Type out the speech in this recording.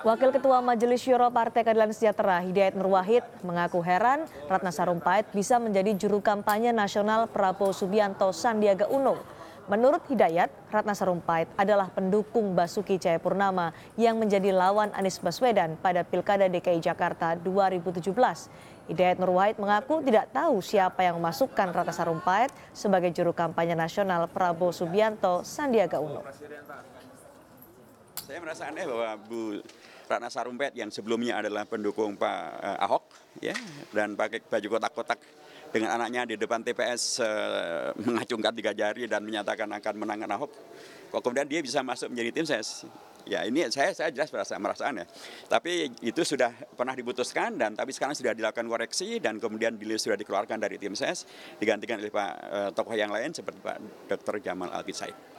Wakil Ketua Majelis Syuro Partai Keadilan Sejahtera Hidayat Nur Wahid mengaku heran Ratna Sarumpait bisa menjadi juru kampanye nasional Prabowo Subianto Sandiaga Uno. Menurut Hidayat, Ratna Sarumpait adalah pendukung Basuki Cahayapurnama yang menjadi lawan Anies Baswedan pada Pilkada DKI Jakarta 2017. Hidayat Nur Wahid mengaku tidak tahu siapa yang memasukkan Ratna Sarumpait sebagai juru kampanye nasional Prabowo Subianto Sandiaga Uno. Saya merasa aneh bahwa Bu Ratna Sarumpet yang sebelumnya adalah pendukung Pak uh, Ahok ya dan pakai baju kotak-kotak dengan anaknya di depan TPS uh, eh, mengacungkan tiga jari dan menyatakan akan menangkan Ahok. Kok kemudian dia bisa masuk menjadi tim ses? Ya ini saya saya jelas merasa merasaan ya. Tapi itu sudah pernah diputuskan dan tapi sekarang sudah dilakukan koreksi dan kemudian sudah dikeluarkan dari tim ses digantikan oleh Pak uh, tokoh yang lain seperti Pak Dr. Jamal Alkit Said.